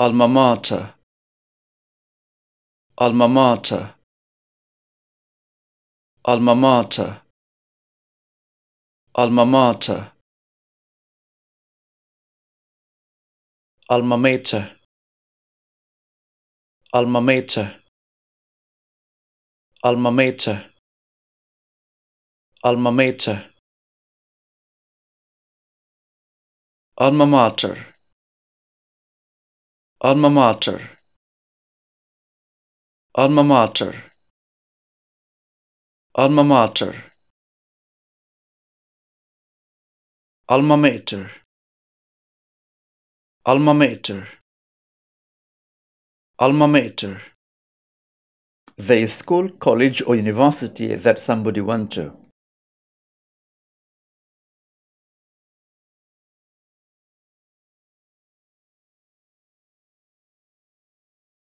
alma mater alma mater alma mater alma mater alma mater alma mater alma mater alma mater alma mater alma mater alma mater alma mater alma mater alma mater alma mater the school college or university that somebody went to